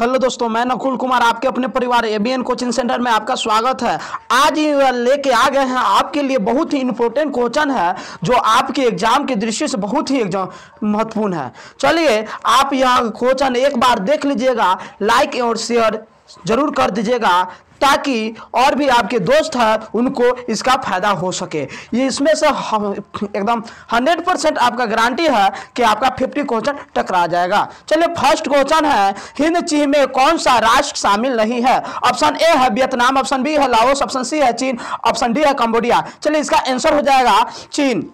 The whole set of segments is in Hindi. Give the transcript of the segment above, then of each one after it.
हेलो दोस्तों मैं नकुल कुमार आपके अपने परिवार एबीएन कोचिंग सेंटर में आपका स्वागत है आज लेके आ गए हैं आपके लिए बहुत ही इम्पोर्टेंट क्वेश्चन है जो आपके एग्जाम के दृष्टि से बहुत ही एग्जाम महत्वपूर्ण है चलिए आप यह क्वेश्चन एक बार देख लीजिएगा लाइक और शेयर जरूर कर दीजिएगा ताकि और भी आपके दोस्त हैं उनको इसका फ़ायदा हो सके ये इसमें से एकदम हंड्रेड परसेंट आपका गारंटी है कि आपका फिफ्टी क्वेश्चन टकरा जाएगा चलिए फर्स्ट क्वेश्चन है हिंद चीन में कौन सा राष्ट्र शामिल नहीं है ऑप्शन ए है वियतनाम ऑप्शन बी है लाओस ऑप्शन सी है चीन ऑप्शन डी है कंबोडिया चलिए इसका आंसर हो जाएगा चीन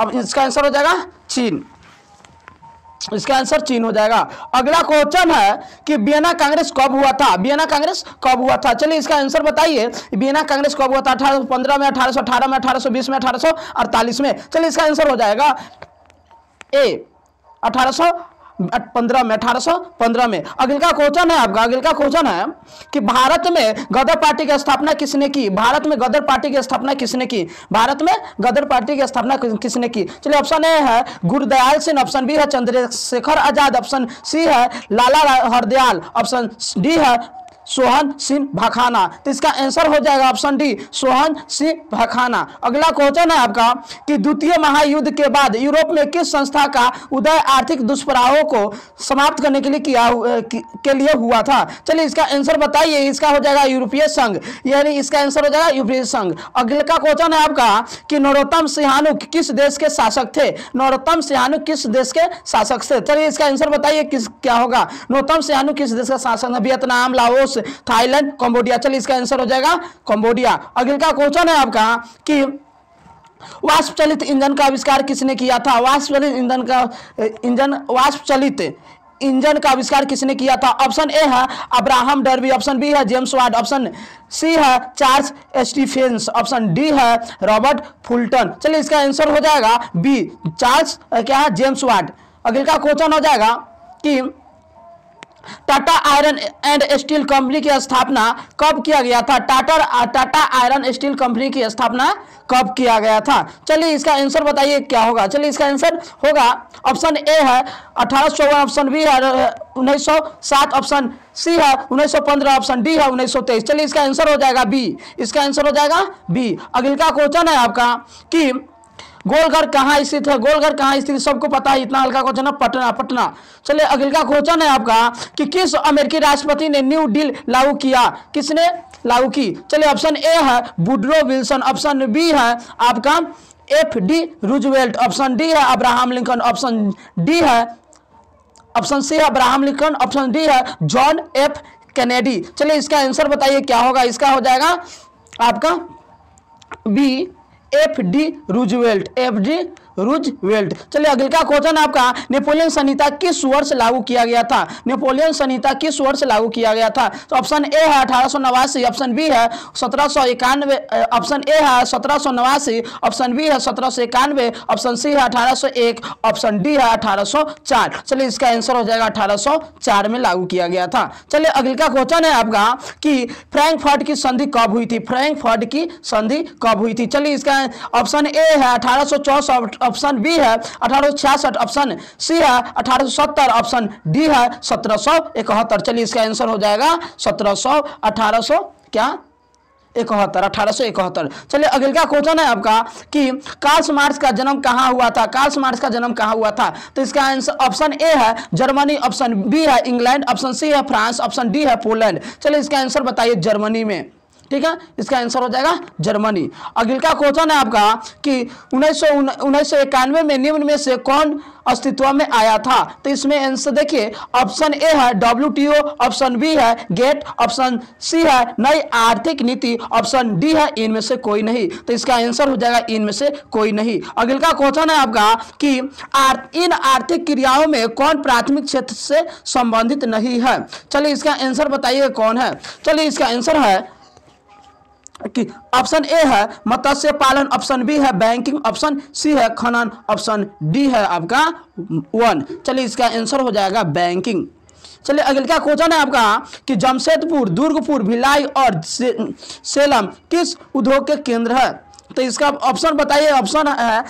अब इसका आंसर हो जाएगा चीन इसका आंसर चीन हो जाएगा अगला क्वेश्चन है कि बियना कांग्रेस कब हुआ था बियना कांग्रेस कब हुआ था चलिए इसका आंसर बताइए बियना कांग्रेस कब हुआ था अठारह पंद्रह में अठारह अठारह में अठारह बीस में अठारह अड़तालीस में चलिए इसका आंसर हो जाएगा ए अठारह पंद्रह में अठारह सौ पंद्रह में अगल का क्वेश्चन है आपका अगल का क्वेश्चन है कि भारत में गदर पार्टी की स्थापना किसने की भारत में गदर पार्टी की स्थापना किसने की भारत में गदर पार्टी की स्थापना किसने की चलिए ऑप्शन ए है गुरुदयाल सिंह ऑप्शन बी है चंद्रशेखर आजाद ऑप्शन सी है लाला हरदयाल ऑप्शन डी है सोहन सिंह भखाना तो इसका आंसर हो जाएगा ऑप्शन डी सोहन सिंह भखाना अगला क्वेश्चन है आपका कि द्वितीय महायुद्ध के बाद यूरोप में किस संस्था का उदय आर्थिक दुष्प्रभावों को समाप्त करने के लिए किया के लिए हुआ था चलिए इसका आंसर बताइए इसका हो जाएगा यूरोपीय संघ यानी इसका आंसर हो जाएगा यूरोपीय संघ अगला क्वेश्चन है आपका कि नरोत्तम सिहानु किस देश के शासक थे नरोत्तम सिहानु किस देश के शासक थे चलिए इसका आंसर बताइए किस क्या होगा नरोत्तम सिहानु किस देश का शासक है वियतनाम लाओस थाईलैंड कम्बोडिया चलिए इसका आंसर हो जाएगा कम्बोडिया अगले का क्वेश्चन है आपका कि वाष्प चलित इंजन का आविष्कार किसने किया था वाष्प चलित इंजन का इंजन वाष्प चलित इंजन का आविष्कार किसने किया था ऑप्शन ए है अब्राहम डर्बी ऑप्शन बी है जेम्स वार्ड ऑप्शन सी है चार्ल्स स्टीफेंस ऑप्शन डी है रॉबर्ट फुलटन चलिए इसका आंसर हो जाएगा बी चार्ल्स क्या है जेम्स वार्ड अगले का क्वेश्चन हो जाएगा कि Tata iron and steel company की स्थापना कब किया गया था Tata Tata iron steel company की स्थापना कब किया गया था चलिए इसका आंसर बताइए क्या होगा चलिए इसका आंसर होगा ऑप्शन ए है अठारह ऑप्शन बी है उन्नीस ऑप्शन सी है 1915 ऑप्शन डी है 1923 चलिए इसका आंसर हो जाएगा बी इसका आंसर हो जाएगा बी अगले का क्वेश्चन है आपका कि गोलघर कहाँ स्थित है गोलघर कहाँ स्थित सबको पता है इतना हल्का क्वेश्चन है पटना पटना चलिए अगला क्वेश्चन है आपका कि किस अमेरिकी राष्ट्रपति ने न्यू डील लागू किया किसने लागू की चलिए ऑप्शन ए है बुड्रो विल्सन ऑप्शन बी है आपका F D Roosevelt option D है अब्राहम लिंकन ऑप्शन डी है ऑप्शन सी है अब्राहम लिंकन ऑप्शन डी है जॉन एफ कैनेडी चलिए इसका आंसर बताइए क्या होगा इसका हो जाएगा आपका B F D Roosevelt F D Roosevelt चलिए अगला क्वेश्चन आपका नेपोलियन संहिता किस वर्ष लागू किया गया था नेपोलियन संहिता किस वर्ष लागू किया गया था तो ऑप्शन ए है अठारह ऑप्शन बी है सत्रह ऑप्शन ए है सत्रह ऑप्शन बी है सत्रह ऑप्शन सी है अठारह ऑप्शन डी है अठारह चलिए इसका आंसर हो जाएगा अठारह में लागू किया गया था चलिए अगले का क्वेश्चन है आपका कि फ्रैंकफर्ट की संधि कब हुई थी फ्रैंकफर्ट की संधि कब हुई थी चलिए इसका ऑप्शन ए है अठारह ऑप्शन बी है अठारह ऑप्शन सी है अठारह ऑप्शन डी है सत्रह चलिए इसका आंसर हो जाएगा सत्रह सौ क्या इकहत्तर अठारह सौ इकहत्तर चलिए अगले का क्वेश्चन है आपका कि कार्ल्स मार्क्स का जन्म कहाँ हुआ था कार्ल्स मार्क्स का जन्म कहाँ हुआ था तो इसका आंसर ऑप्शन ए है जर्मनी ऑप्शन बी है इंग्लैंड ऑप्शन सी है फ्रांस ऑप्शन डी है पोलैंड चलिए इसका आंसर बताइए जर्मनी में ठीक है इसका आंसर हो जाएगा जर्मनी अगला का क्वेश्चन है आपका कि उन्नीस उन्नीस में निम्न में से कौन अस्तित्व में आया था तो इसमें आंसर देखिए ऑप्शन ए है डब्ल्यू ऑप्शन बी है गेट ऑप्शन सी है नई आर्थिक नीति ऑप्शन डी है इनमें से कोई नहीं तो इसका आंसर हो जाएगा इनमें से कोई नहीं अगला का क्वेश्चन है आपका कि आर, इन आर्थिक क्रियाओं में कौन प्राथमिक क्षेत्र से संबंधित नहीं है चलिए इसका आंसर बताइए कौन है चलिए इसका आंसर है कि ऑप्शन ए है मत्स्य पालन ऑप्शन बी है बैंकिंग ऑप्शन सी है खनन ऑप्शन डी है आपका वन चलिए इसका आंसर हो जाएगा बैंकिंग चलिए अगले क्या क्वेश्चन है आपका कि जमशेदपुर दुर्गपुर भिलाई और से, सेलम किस उद्योग के केंद्र है तो इसका ऑप्शन बताइए ऑप्शन है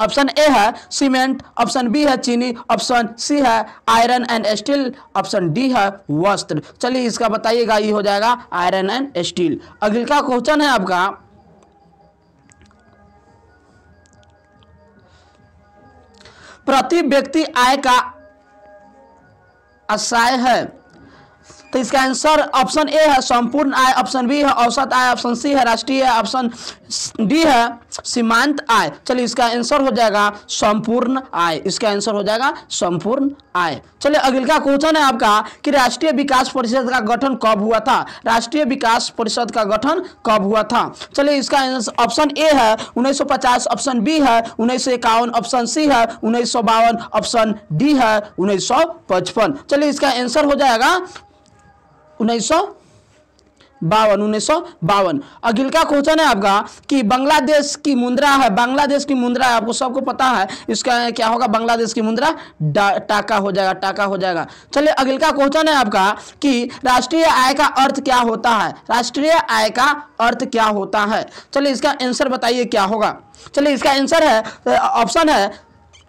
ऑप्शन ए है सीमेंट ऑप्शन बी है चीनी ऑप्शन सी है iron and steel option D है वस्त्र चलिए इसका बताइएगा ये हो जाएगा आयरन एंड स्टील अगले का क्वेश्चन है आपका प्रति व्यक्ति आय का असाय है तो इसका आंसर ऑप्शन ए है संपूर्ण आय ऑप्शन बी है औसत आय ऑप्शन सी है राष्ट्रीय ऑप्शन डी है सीमांत आय चलिए इसका आंसर हो जाएगा संपूर्ण आय इसका आंसर हो जाएगा संपूर्ण आय चलिए अगले का क्वेश्चन है आपका कि राष्ट्रीय विकास परिषद का गठन कब हुआ था राष्ट्रीय विकास परिषद का गठन कब हुआ था चलिए इसका ऑप्शन ए है उन्नीस ऑप्शन बी है उन्नीस ऑप्शन सी है उन्नीस ऑप्शन डी है उन्नीस चलिए इसका आंसर हो जाएगा उन्नीस सौ बावन उन्नीस सौ बावन अगिल का क्वेश्चन है आपका कि बांग्लादेश की मुद्रा है बांग्लादेश की मुद्रा है आपको सबको पता है इसका क्या होगा बांग्लादेश की मुद्रा टाका हो जाएगा टाका हो जाएगा चलिए अगिल का क्वेश्चन है आपका कि राष्ट्रीय आय का अर्थ क्या होता है राष्ट्रीय आय का अर्थ क्या होता है चलिए इसका आंसर बताइए क्या होगा चलिए इसका आंसर है ऑप्शन है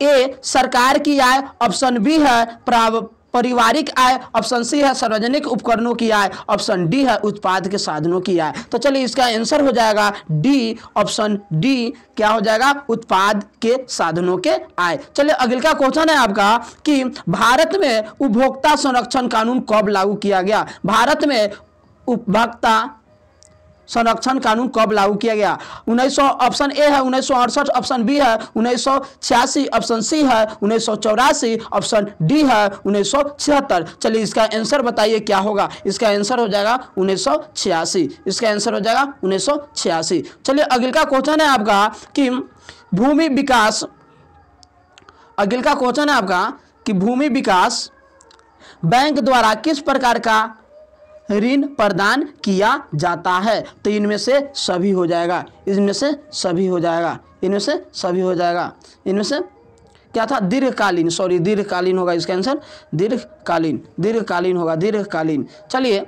ए सरकार की आय ऑप्शन बी है प्राव पारिवारिक आय ऑप्शन सी है सार्वजनिक उपकरणों की आय ऑप्शन डी है उत्पाद के साधनों की आय तो चलिए इसका आंसर हो जाएगा डी ऑप्शन डी क्या हो जाएगा उत्पाद के साधनों के आय चलिए अगले का क्वेश्चन है आपका कि भारत में उपभोक्ता संरक्षण कानून कब लागू किया गया भारत में उपभोक्ता संरक्षण कानून कब लागू किया गया उन्नीस ऑप्शन ए है उन्नीस ऑप्शन बी है उन्नीस ऑप्शन सी है उन्नीस ऑप्शन डी है उन्नीस चलिए इसका आंसर बताइए क्या होगा इसका आंसर हो जाएगा उन्नीस इसका आंसर हो जाएगा उन्नीस चलिए अगले का क्वेश्चन है आपका कि भूमि विकास अगले का क्वेश्चन है आपका कि भूमि विकास बैंक द्वारा किस प्रकार का ऋण प्रदान किया जाता है तो इनमें से सभी हो जाएगा इनमें से सभी हो जाएगा इनमें से सभी हो जाएगा इनमें से क्या था दीर्घकालीन सॉरी दीर्घकालीन होगा इसका आंसर दीर्घकालीन दीर्घकालीन होगा दीर्घकालीन चलिए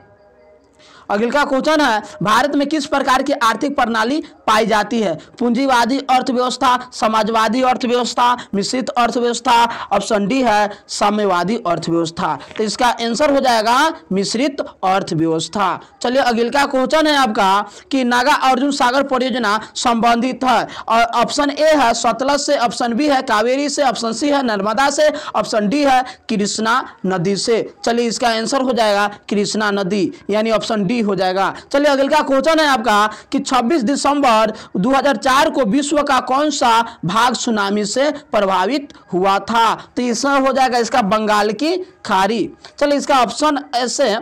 अगला का क्वेश्चन है भारत में किस प्रकार की आर्थिक प्रणाली पाई जाती है पूंजीवादी अर्थव्यवस्था समाजवादी अर्थव्यवस्था मिश्रित अर्थव्यवस्था ऑप्शन डी है साम्यवादी अर्थव्यवस्था तो इसका आंसर हो जाएगा मिश्रित अर्थव्यवस्था चलिए अगला का क्वेश्चन है आपका कि नागा अर्जुन सागर परियोजना संबंधित है और ऑप्शन ए है सतलज से ऑप्शन बी है कावेरी से ऑप्शन सी है नर्मदा से ऑप्शन डी है कृष्णा नदी से चलिए इसका आंसर हो जाएगा कृष्णा नदी यानी ऑप्शन डी हो जाएगा चलिए अगले का क्वेश्चन है आपका कि 26 दिसंबर 2004 को विश्व का कौन सा भाग सुनामी से प्रभावित हुआ था तो इसमें हो जाएगा इसका बंगाल की खाड़ी चलिए इसका ऑप्शन ऐसे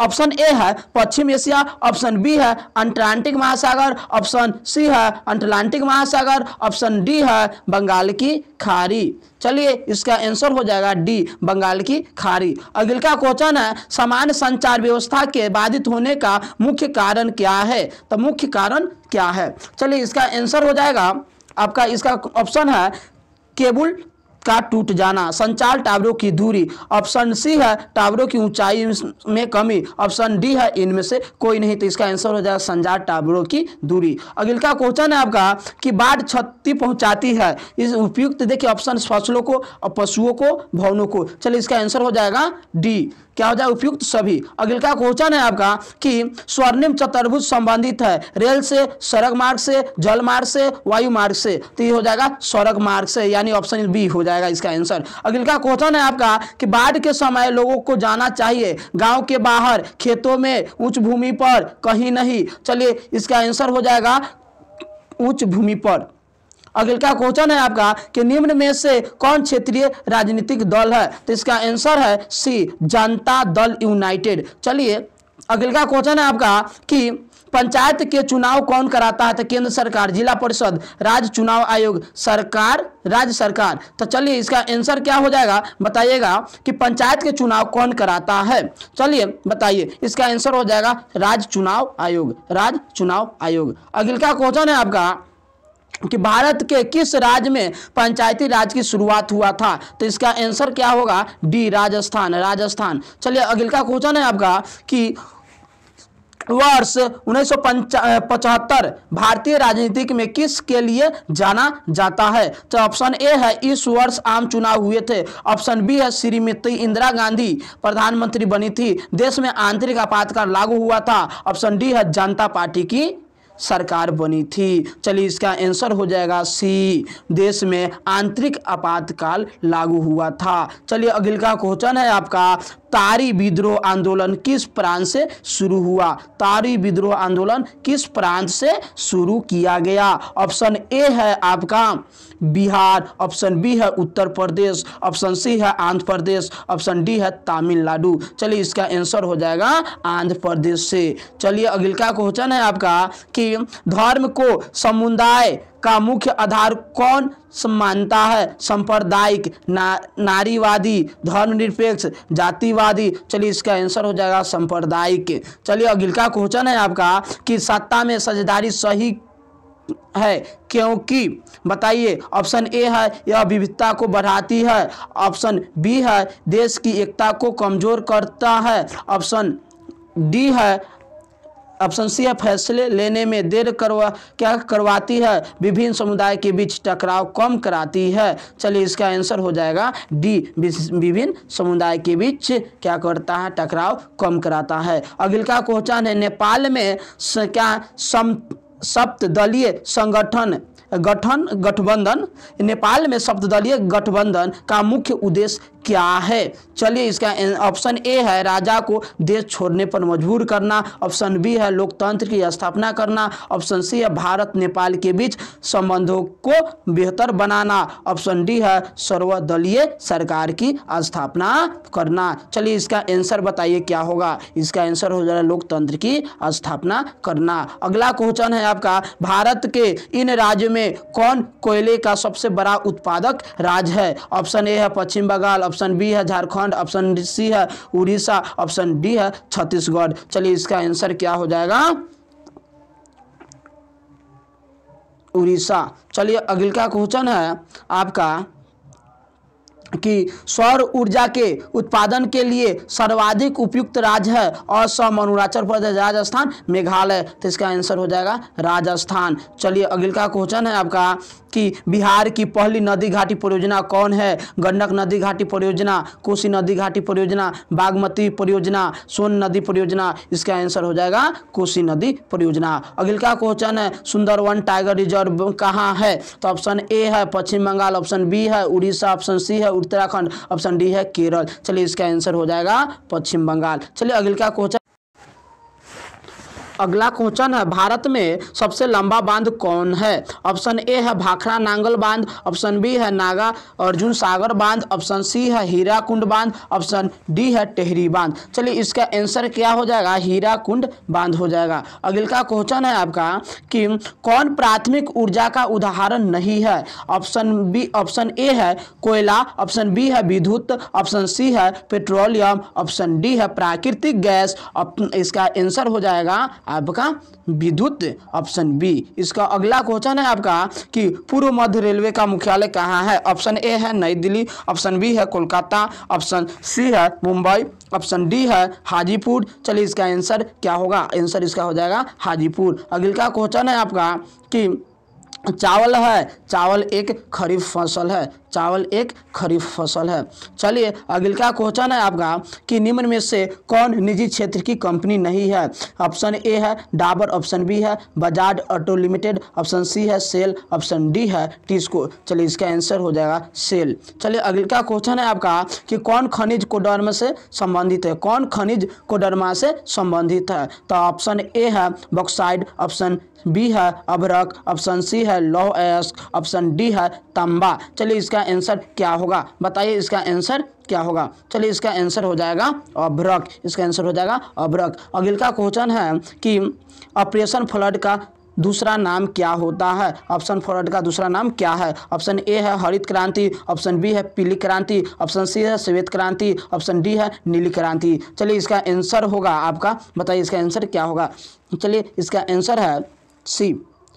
ऑप्शन ए है पश्चिम एशिया ऑप्शन बी है अंटार्कटिक महासागर ऑप्शन सी है अंटलांटिक महासागर ऑप्शन डी है बंगाल की खाड़ी चलिए इसका आंसर हो जाएगा डी बंगाल की खाड़ी अगल का क्वेश्चन है सामान्य संचार व्यवस्था के बाधित होने का मुख्य कारण क्या है तो मुख्य कारण क्या है चलिए इसका आंसर हो जाएगा आपका इसका ऑप्शन है केबल का टूट जाना संचार टावरों की दूरी ऑप्शन सी है टावरों की ऊंचाई में कमी ऑप्शन डी है इनमें से कोई नहीं तो इसका आंसर हो जाएगा संचार टावरों की दूरी अगल का क्वेश्चन है आपका कि बाढ़ क्षति पहुंचाती है इस उपयुक्त देखिए ऑप्शन फसलों को पशुओं को भवनों को चलिए इसका आंसर हो जाएगा डी क्या हो जाए उपयुक्त सभी अगले का क्वेश्चन है आपका कि स्वर्णिम चतुर्भुज संबंधित है रेल से सड़क मार्ग से जल मार्ग से वायु मार्ग से तो ये हो जाएगा सड़क मार्ग से यानी ऑप्शन बी हो जाएगा इसका आंसर अगले का क्वेश्चन है आपका कि बाढ़ के समय लोगों को जाना चाहिए गाँव के बाहर खेतों में उच्च भूमि पर कहीं नहीं चलिए इसका आंसर हो जाएगा उच्च भूमि पर अगले का क्वेश्चन है आपका कि निम्न में से कौन क्षेत्रीय राजनीतिक दल है तो इसका आंसर है सी जनता दल यूनाइटेड चलिए अगले का क्वेश्चन है आपका कि पंचायत के चुनाव कौन कराता है तो केंद्र सरकार जिला परिषद राज्य चुनाव आयोग सरकार राज्य सरकार तो चलिए इसका आंसर क्या हो जाएगा बताइएगा कि पंचायत के चुनाव कौन कराता है चलिए बताइए इसका आंसर हो जाएगा राज्य चुनाव आयोग राज्य चुनाव आयोग अगला क्वेश्चन है आपका कि भारत के किस राज्य में पंचायती राज की शुरुआत हुआ था तो इसका आंसर क्या होगा डी राजस्थान राजस्थान चलिए अगले का क्वेश्चन है आपका कि वर्ष उन्नीस भारतीय राजनीति में किस के लिए जाना जाता है तो ऑप्शन ए है इस वर्ष आम चुनाव हुए थे ऑप्शन बी है श्रीमती इंदिरा गांधी प्रधानमंत्री बनी थी देश में आंतरिक आपातकाल लागू हुआ था ऑप्शन डी है जनता पार्टी की सरकार बनी थी चलिए इसका आंसर हो जाएगा सी देश में आंतरिक आपातकाल लागू हुआ था चलिए अगले का क्वेश्चन है आपका तारी विद्रोह आंदोलन किस प्रांत से शुरू हुआ तारी विद्रोह आंदोलन किस प्रांत से शुरू किया गया ऑप्शन ए है आपका बिहार ऑप्शन बी है उत्तर प्रदेश ऑप्शन सी है आंध्र प्रदेश ऑप्शन डी है तमिलनाडु चलिए इसका आंसर हो जाएगा आंध्र प्रदेश से चलिए अगले का क्वेश्चन है आपका कि धर्म को समुदाय का मुख्य आधार कौन मानता है सांप्रदायिक ना, नारीवादी धर्मनिरपेक्ष जातिवादी चलिए इसका आंसर हो जाएगा सांप्रदायिक चलिए अगिल का क्वेश्चन है आपका कि सत्ता में साझेदारी सही है क्योंकि बताइए ऑप्शन ए है यह विविधता को बढ़ाती है ऑप्शन बी है देश की एकता को कमजोर करता है ऑप्शन डी है अपसंसीय फैसले लेने में देर करवा क्या करवाती है विभिन्न समुदाय के बीच टकराव कम कराती है चलिए इसका आंसर हो जाएगा डी विभिन्न समुदाय के बीच क्या करता है टकराव कम कराता है अगला का क्वेश्चन है नेपाल में क्या सम सप्तदलीय संगठन गठन गठबंधन नेपाल में शब्ददलीय गठबंधन का मुख्य उद्देश्य क्या है चलिए इसका ऑप्शन ए है राजा को देश छोड़ने पर मजबूर करना ऑप्शन बी है लोकतंत्र की स्थापना करना ऑप्शन सी है भारत नेपाल के बीच संबंधों को बेहतर बनाना ऑप्शन डी है सर्वदलीय सरकार की स्थापना करना चलिए इसका आंसर बताइए क्या होगा इसका आंसर हो जाएगा लोकतंत्र की स्थापना करना अगला क्वेश्चन है आपका भारत के इन राज्यों में में कौन कोयले का सबसे बड़ा उत्पादक राज्य है ऑप्शन ए है पश्चिम बंगाल ऑप्शन बी है झारखंड ऑप्शन सी है उड़ीसा ऑप्शन डी है छत्तीसगढ़ चलिए इसका आंसर क्या हो जाएगा उड़ीसा चलिए अगला क्वेश्चन है आपका कि सौर ऊर्जा के उत्पादन के लिए सर्वाधिक उपयुक्त राज्य है असम अरुणाचल प्रदेश राजस्थान मेघालय तो इसका आंसर हो जाएगा राजस्थान चलिए अगले का क्वेश्चन है आपका कि बिहार की पहली नदी घाटी परियोजना कौन है गंडक नदी घाटी परियोजना कोसी नदी घाटी परियोजना बागमती परियोजना सोन नदी परियोजना इसका आंसर हो जाएगा कोसी नदी परियोजना अगले का क्वेश्चन है सुंदरवन टाइगर रिजर्व कहाँ है तो ऑप्शन ए है पश्चिम बंगाल ऑप्शन बी है उड़ीसा ऑप्शन सी है उत्तराखंड ऑप्शन डी है केरल चलिए इसका आंसर हो जाएगा पश्चिम बंगाल चलिए अगले का क्वेश्चन अगला क्वेश्चन है भारत में सबसे लंबा बांध कौन है ऑप्शन ए है भाखड़ा नांगल बांध ऑप्शन बी है नागा अर्जुन सागर बांध ऑप्शन सी है हीरा कुंड बांध ऑप्शन डी है टेहरी बांध चलिए इसका आंसर क्या हो जाएगा हीरा कुंड बांध हो जाएगा अगला का क्वेश्चन है आपका कि कौन प्राथमिक ऊर्जा का उदाहरण नहीं है ऑप्शन बी ऑप्शन ए है कोयला ऑप्शन बी है विद्युत ऑप्शन सी है पेट्रोलियम ऑप्शन डी है प्राकृतिक गैस इसका आंसर हो जाएगा आपका विद्युत ऑप्शन बी इसका अगला क्वेश्चन है आपका कि पूर्व मध्य रेलवे का मुख्यालय कहाँ है ऑप्शन ए है नई दिल्ली ऑप्शन बी है कोलकाता ऑप्शन सी है मुंबई ऑप्शन डी है हाजीपुर चलिए इसका आंसर क्या होगा आंसर इसका हो जाएगा हाजीपुर अगला क्वेश्चन है आपका कि चावल है चावल एक खरीफ फसल है चावल एक खरीफ फसल है चलिए अगले का क्वेश्चन है आपका कि निम्न में से कौन निजी क्षेत्र की कंपनी नहीं है ऑप्शन ए है डाबर ऑप्शन बी है Bajaj auto limited option C है सेल ऑप्शन डी है टिस्को चलिए इसका आंसर हो जाएगा सेल चलिए अगले का क्वेश्चन है आपका कि कौन खनिज कोडरमा से संबंधित है कौन खनिज कोडरमा से संबंधित है तो ऑप्शन ए है बॉक्साइड ऑप्शन बी है अभरक ऑप्शन सी है लौह अयस्क ऑप्शन डी है तांबा चलिए इसका इसका आंसर क्या होगा बताइए इसका आंसर क्या होगा चलिए इसका आंसर हो जाएगा अभ्रक इसका आंसर हो जाएगा अभ्रक अगिल का क्वेश्चन है कि ऑपरेशन फ्लड का दूसरा नाम क्या होता है ऑप्शन फोर्ड का दूसरा नाम क्या है ऑप्शन ए है हरित क्रांति ऑप्शन बी है पीली क्रांति ऑप्शन सी है श्वेत क्रांति ऑप्शन डी है नीली क्रांति चलिए इसका आंसर होगा आपका बताइए इसका आंसर क्या होगा चलिए इसका आंसर है सी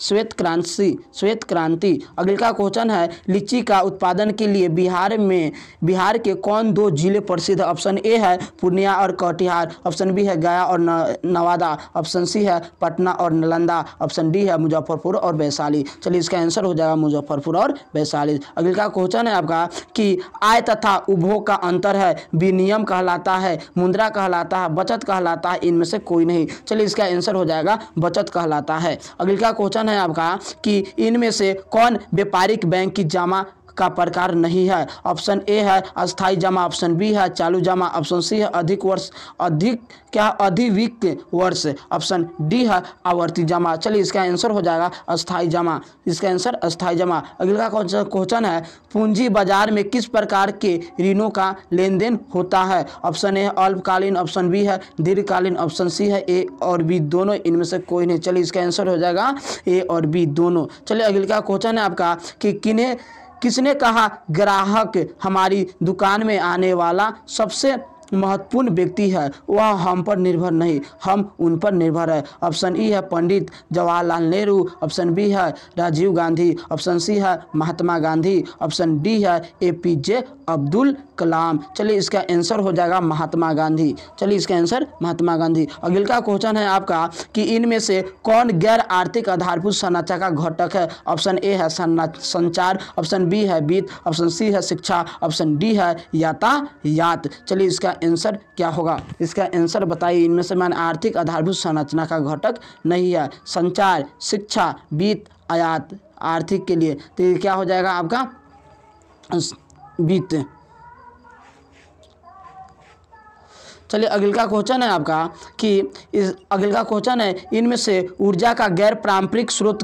श्वेत क्रांति श्वेत क्रांति अगला क्वेश्चन है लीची का उत्पादन के लिए बिहार में बिहार के कौन दो जिले प्रसिद्ध ऑप्शन ए है पूर्णिया और कटिहार ऑप्शन बी है गया और नवादा ऑप्शन सी है पटना और नालंदा ऑप्शन डी है मुजफ्फरपुर और वैशाली चलिए इसका आंसर हो जाएगा मुजफ्फरपुर और वैशाली अगला क्वेश्चन है आपका कि आय तथा उपभोग का अंतर है विनियम कहलाता है मुद्रा कहलाता है बचत कहलाता है इनमें से कोई नहीं चलिए इसका आंसर हो जाएगा बचत कहलाता है अगला क्वेश्चन है आपका कि इनमें से कौन व्यापारिक बैंक की जमा का प्रकार नहीं है ऑप्शन ए है अस्थायी जमा ऑप्शन बी है चालू जमा ऑप्शन सी है अधिक वर्ष अधिक क्या अधिविक वर्ष ऑप्शन डी है आवर्ती जमा चलिए इसका आंसर हो जाएगा अस्थायी जमा इसका आंसर अस्थायी जमा अगला क्वेश्चन है पूंजी बाजार में किस प्रकार के ऋणों का लेन देन होता है ऑप्शन ए है अल्पकालीन ऑप्शन बी है दीर्घकालीन ऑप्शन सी है ए और बी दोनों इनमें से कोई नहीं चलिए इसका आंसर हो जाएगा ए और बी दोनों चलिए अगले का क्वेश्चन है आपका कि किन्हें किसने कहा ग्राहक हमारी दुकान में आने वाला सबसे महत्वपूर्ण व्यक्ति है वह हम पर निर्भर नहीं हम उन पर निर्भर है ऑप्शन ई है पंडित जवाहरलाल नेहरू ऑप्शन बी है राजीव गांधी ऑप्शन सी है महात्मा गांधी ऑप्शन डी है ए पी जे अब्दुल कलाम चलिए इसका आंसर हो जाएगा महात्मा गांधी चलिए इसका आंसर महात्मा गांधी अगिल का क्वेश्चन है आपका कि इनमें से कौन गैर आर्थिक आधारभूत संरचना का घटक है ऑप्शन ए है संचार ऑप्शन बी है वित्त ऑप्शन सी है शिक्षा ऑप्शन डी है यातायात चलिए इसका आंसर क्या होगा इसका आंसर बताइए इनमें से मैंने आर्थिक आधारभूत संरचना का घटक नहीं है संचार शिक्षा वित्त आयात आर्थिक के लिए तो क्या हो जाएगा आपका वित्त चलिए अगले का क्वेश्चन है आपका कि इस अगले का क्वेश्चन है इनमें से ऊर्जा का गैर पारंपरिक स्रोत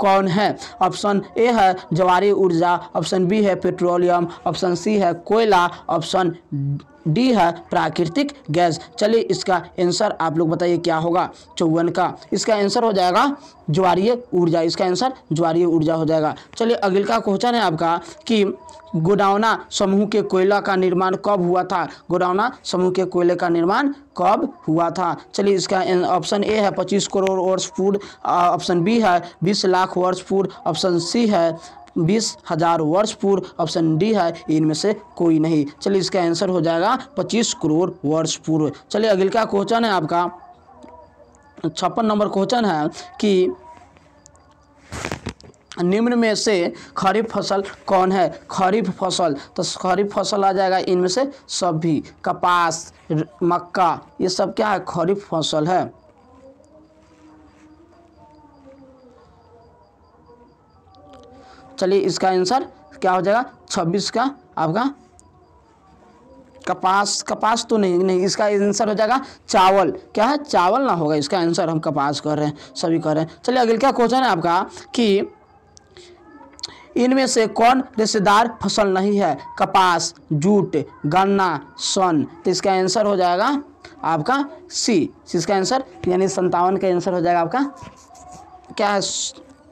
कौन है ऑप्शन ए है जवारी ऊर्जा ऑप्शन बी है पेट्रोलियम ऑप्शन सी है कोयला ऑप्शन डी है प्राकृतिक गैस चलिए इसका आंसर आप लोग बताइए क्या होगा चौवन का इसका आंसर हो जाएगा ज्वारीय ऊर्जा इसका आंसर ज्वारीय ऊर्जा हो जाएगा चलिए अगले का क्वेश्चन है आपका कि गोडावना समूह के कोयला का निर्माण कब हुआ था गोडावना समूह के कोयले का निर्माण कब हुआ था चलिए इसका ऑप्शन ए है 25 करोड़ वर्ष पूर्व ऑप्शन बी है 20 लाख वर्ष पूर्व ऑप्शन सी है बीस हजार वर्ष पूर्व ऑप्शन डी है इनमें से कोई नहीं चलिए इसका आंसर हो जाएगा पच्चीस करोड़ वर्ष पूर्व चलिए अगले का क्वेश्चन है आपका छप्पन नंबर क्वेश्चन है कि निम्न में से खरीफ फसल कौन है खरीफ फसल तो खरीफ फसल आ जाएगा इनमें से सभी कपास मक्का ये सब क्या है खरीफ फसल है चलिए इसका आंसर क्या हो जाएगा छब्बीस का आपका कपास कपास तो नहीं नहीं इसका आंसर हो जाएगा चावल क्या है चावल ना होगा इसका आंसर हम कपास कर रहे हैं सभी कर रहे हैं चलिए अगले क्या क्वेश्चन है आपका कि इनमें से कौन रिश्तेदार फसल नहीं है कपास जूट गन्ना सन तो इसका आंसर हो जाएगा आपका सी इसका आंसर यानी संतावन का आंसर हो जाएगा आपका क्या है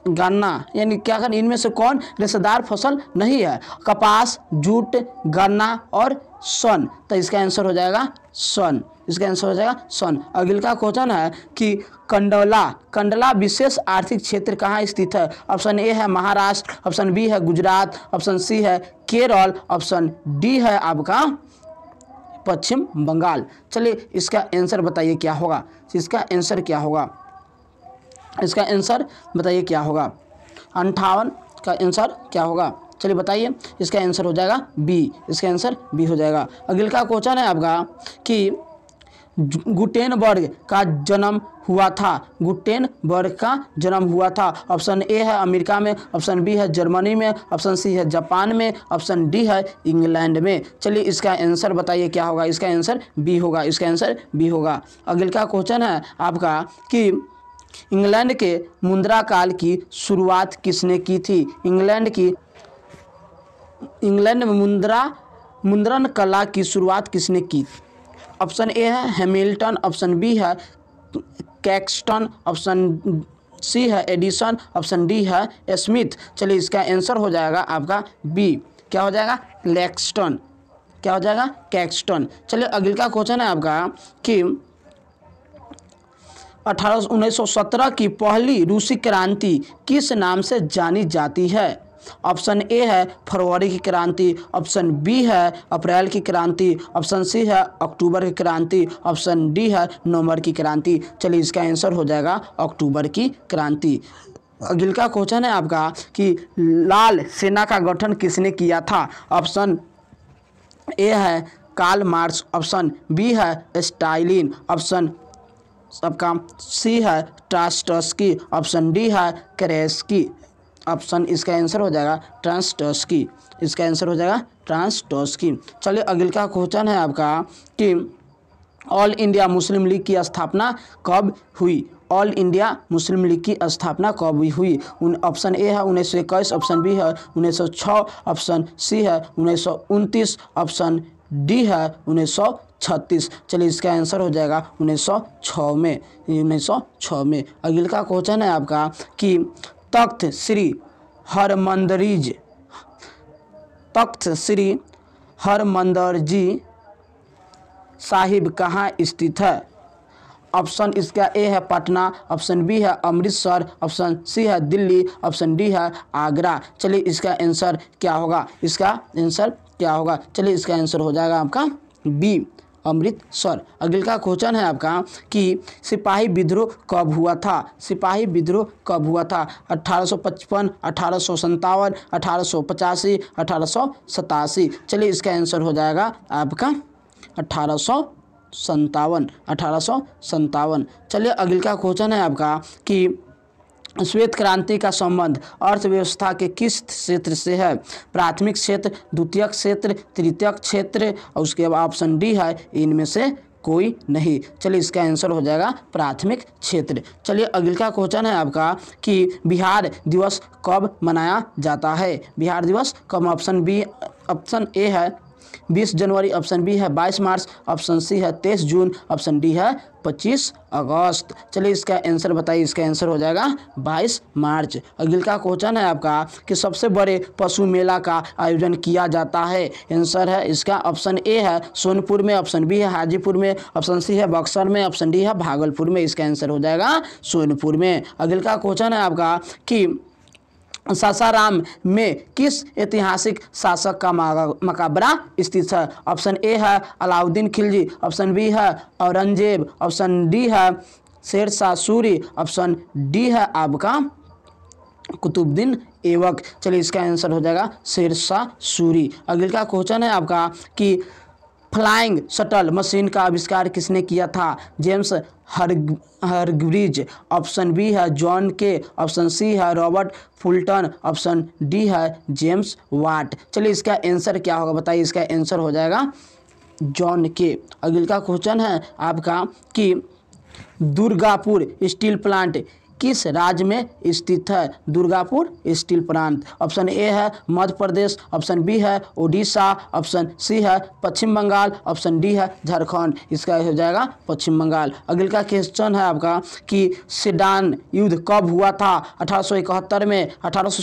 गन्ना यानी क्या कर इनमें से कौन रेशेदार फसल नहीं है कपास जूट गन्ना और सन तो इसका आंसर हो जाएगा सन इसका आंसर हो जाएगा सन अगिल का क्वेश्चन है कि कंडोला कंडला विशेष आर्थिक क्षेत्र कहाँ स्थित है ऑप्शन ए है महाराष्ट्र ऑप्शन बी है गुजरात ऑप्शन सी है केरल ऑप्शन डी है आपका पश्चिम बंगाल चलिए इसका आंसर बताइए क्या होगा इसका आंसर क्या होगा इसका आंसर बताइए क्या होगा अंठावन का आंसर क्या होगा चलिए बताइए इसका आंसर हो जाएगा बी इसका आंसर बी हो जाएगा अगले का क्वेश्चन है आपका कि गुटेनबर्ग का जन्म हुआ था गुटेनबर्ग का जन्म हुआ था ऑप्शन ए है अमेरिका में ऑप्शन बी है जर्मनी में ऑप्शन सी है जापान में ऑप्शन डी है इंग्लैंड में चलिए इसका आंसर बताइए क्या होगा इसका आंसर बी होगा इसका आंसर बी होगा अगले का क्वेश्चन है आपका कि इंग्लैंड के मुद्रा काल की शुरुआत किसने की थी इंग्लैंड की इंग्लैंड में मुद्रा मुद्रण कला की शुरुआत किसने की ऑप्शन ए है हैमिल्टन ऑप्शन बी है कैक्सटन ऑप्शन सी है एडिसन ऑप्शन डी है स्मिथ चलिए इसका आंसर हो जाएगा आपका बी क्या हो जाएगा लैक्सटन क्या हो जाएगा कैक्सटन चलिए अगले का क्वेश्चन है आपका कि अठारह उन्नीस की पहली रूसी क्रांति किस नाम से जानी जाती है ऑप्शन ए है फरवरी की क्रांति ऑप्शन बी है अप्रैल की क्रांति ऑप्शन सी है अक्टूबर की क्रांति ऑप्शन डी है नवंबर की क्रांति चलिए इसका आंसर हो जाएगा अक्टूबर की क्रांति अगिल का क्वेश्चन है आपका कि लाल सेना का गठन किसने किया था ऑप्शन ए है कार्ल मार्क्स ऑप्शन बी है स्टाइलिन ऑप्शन आपका सी है की ऑप्शन डी है की ऑप्शन इसका आंसर हो जाएगा की इसका आंसर हो जाएगा की चलिए अगले का क्वेश्चन है आपका कि ऑल इंडिया मुस्लिम लीग की स्थापना कब हुई ऑल इंडिया मुस्लिम लीग की स्थापना कब हुई उन ऑप्शन ए है उन्नीस सौ इक्कीस ऑप्शन बी है उन्नीस सौ छः ऑप्शन सी है उन्नीस सौ उनतीस ऑप्शन डी है उन्नीस सौ छत्तीस चलिए इसका आंसर हो जाएगा उन्नीस सौ छः में उन्नीस सौ छः में अगले का क्वेश्चन है आपका कि तख्त श्री हरमंदरीज तख्त श्री हरमंदर जी साहिब कहाँ स्थित है ऑप्शन इसका ए है पटना ऑप्शन बी है अमृतसर ऑप्शन सी है दिल्ली ऑप्शन डी है आगरा चलिए इसका आंसर क्या होगा इसका आंसर क्या होगा चलिए इसका आंसर हो जाएगा आपका बी अमृतसर अगले का क्वेश्चन है आपका कि सिपाही विद्रोह कब हुआ था सिपाही विद्रोह कब हुआ था 1855, अठारह सौ पचपन अठारह सौ पचासी अठारह सौ सतासी चलिए इसका आंसर हो जाएगा आपका अठारह सौ संतावन अठारह सौ संतावन चलिए अगले का क्वेश्चन है आपका कि श्वेत क्रांति का संबंध अर्थव्यवस्था के किस क्षेत्र से है प्राथमिक क्षेत्र द्वितीय क्षेत्र तृतीय क्षेत्र और उसके बाद ऑप्शन डी है इनमें से कोई नहीं चलिए इसका आंसर हो जाएगा प्राथमिक क्षेत्र चलिए अगले का क्वेश्चन है आपका कि बिहार दिवस कब मनाया जाता है बिहार दिवस कब ऑप्शन बी ऑप्शन ए है बीस जनवरी ऑप्शन बी है बाईस मार्च ऑप्शन सी है तेईस जून ऑप्शन डी है 25 अगस्त चलिए इसका आंसर बताइए इसका आंसर हो जाएगा 22 मार्च अगल का क्वेश्चन है आपका कि सबसे बड़े पशु मेला का आयोजन किया जाता है आंसर है इसका ऑप्शन ए है सोनपुर में ऑप्शन बी है हाजीपुर में ऑप्शन सी है बक्सर में ऑप्शन डी है भागलपुर में इसका आंसर हो जाएगा सोनपुर में अगिल का क्वेश्चन है आपका कि सासाराम में किस ऐतिहासिक शासक का मकबरा स्थित है ऑप्शन ए है अलाउद्दीन खिलजी ऑप्शन बी है औरंगजेब ऑप्शन डी है शेर शाह सूरी ऑप्शन डी है आपका कुतुबद्दीन एवक चलिए इसका आंसर हो जाएगा शेर शाह सूरी अगले का क्वेश्चन है आपका कि फ्लाइंग शटल मशीन का आविष्कार किसने किया था जेम्स हर हरग्रीज ऑप्शन बी है जॉन के ऑप्शन सी है रॉबर्ट फुलटन ऑप्शन डी है जेम्स वाट चलिए इसका आंसर क्या होगा बताइए इसका आंसर हो जाएगा जॉन के अगला का क्वेश्चन है आपका कि दुर्गापुर स्टील प्लांट किस राज्य में स्थित है Durgapur steel plant option A है मध्य प्रदेश ऑप्शन बी है ओडिशा ऑप्शन सी है पश्चिम बंगाल ऑप्शन डी है झारखंड इसका हो जाएगा पश्चिम बंगाल अगले का क्वेश्चन है आपका कि सिडान युद्ध कब हुआ था अठारह में अठारह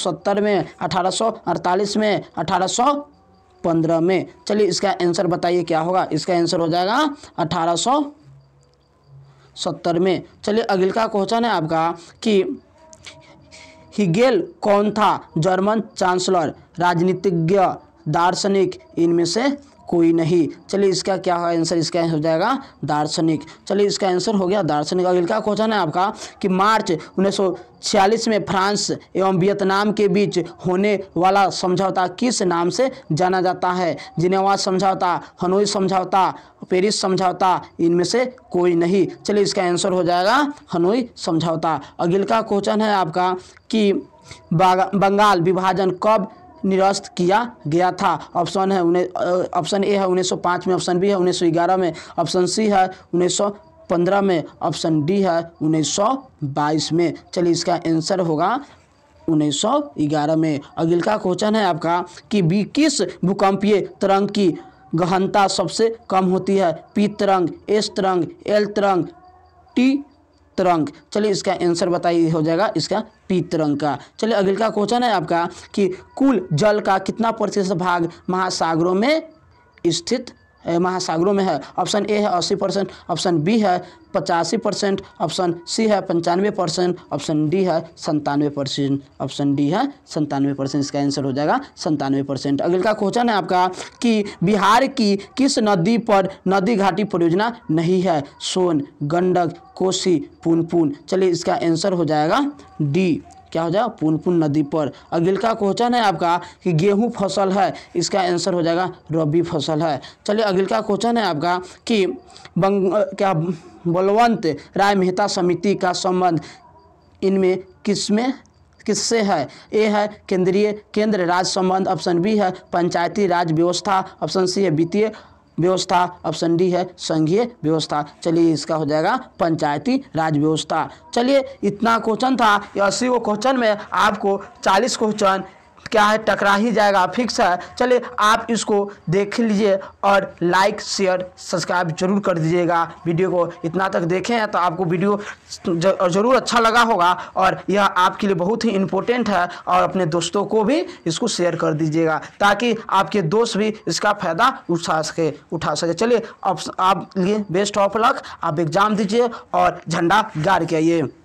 में अठारह में अठारह पंद्रह में चलिए इसका आंसर बताइए क्या होगा इसका आंसर हो जाएगा अठारह सौ सत्तर में चलिए अगले का क्वेश्चन है आपका कि हिगेल कौन था जर्मन चांसलर राजनीतिज्ञ दार्शनिक इनमें से कोई नहीं चलिए इसका क्या है आंसर इसका आंसर हो जाएगा दार्शनिक चलिए इसका आंसर हो गया दार्शनिक अगले का क्वेश्चन है आपका कि मार्च उन्नीस में फ्रांस एवं वियतनाम के बीच होने वाला समझौता किस नाम से जाना जाता है जिनेवा समझौता हनोई समझौता पेरिस समझौता इनमें से कोई नहीं चलिए इसका आंसर हो जाएगा हनोई समझौता अगले का क्वेश्चन है आपका कि बंगाल विभाजन कब निरस्त किया गया था ऑप्शन है उन्हें ऑप्शन ए है 1905 में ऑप्शन बी है 1911 में ऑप्शन सी है 1915 में ऑप्शन डी है 1922 में चलिए इसका आंसर होगा 1911 में अगिल का क्वेश्चन है आपका कि बी किस भूकंपीय तरंग की गहनता सबसे कम होती है पी तरंग एस तरंग एल तरंग टी तरंग चलिए इसका आंसर बताइए हो जाएगा इसका पीतरंग का चलिए अगले का क्वेश्चन है आपका कि कुल जल का कितना प्रतिशत भाग महासागरों में स्थित महासागरों में है ऑप्शन ए है अस्सी परसेंट ऑप्शन बी है पचासी परसेंट ऑप्शन सी है पंचानवे परसेंट ऑप्शन डी है संतानवे परसेंट ऑप्शन डी है संतानवे परसेंट इसका आंसर हो जाएगा संतानवे परसेंट अगले का क्वेश्चन है आपका कि बिहार की किस नदी पर नदी घाटी परियोजना नहीं है सोन गंडक कोसी पुनपुन चलिए इसका आंसर हो जाएगा डी क्या हो जाएगा पुनपुन नदी पर अगिल का क्वेश्चन है आपका कि गेहूँ फसल है इसका आंसर हो जाएगा रबी फसल है चलिए अगिल का क्वेश्चन है आपका कि बंग क्या बलवंत राय मेहता समिति का संबंध इनमें किस में किससे है ए है केंद्रीय केंद्र राज संबंध ऑप्शन बी है पंचायती राज व्यवस्था ऑप्शन सी है वित्तीय व्यवस्था ऑप्शन डी है संघीय व्यवस्था चलिए इसका हो जाएगा पंचायती राज व्यवस्था चलिए इतना क्वेश्चन था अस्सी को क्वेश्चन में आपको चालीस क्वेश्चन क्या है टकरा ही जाएगा फिक्स है चलिए आप इसको देख लीजिए और लाइक शेयर सब्सक्राइब जरूर कर दीजिएगा वीडियो को इतना तक देखें तो आपको वीडियो ज़रूर अच्छा लगा होगा और यह आपके लिए बहुत ही इम्पोर्टेंट है और अपने दोस्तों को भी इसको शेयर कर दीजिएगा ताकि आपके दोस्त भी इसका फ़ायदा उठा सके उठा सके चलिए आप लिए बेस्ट ऑफ लक आप एग्ज़ाम दीजिए और झंडा गाड़ के आइए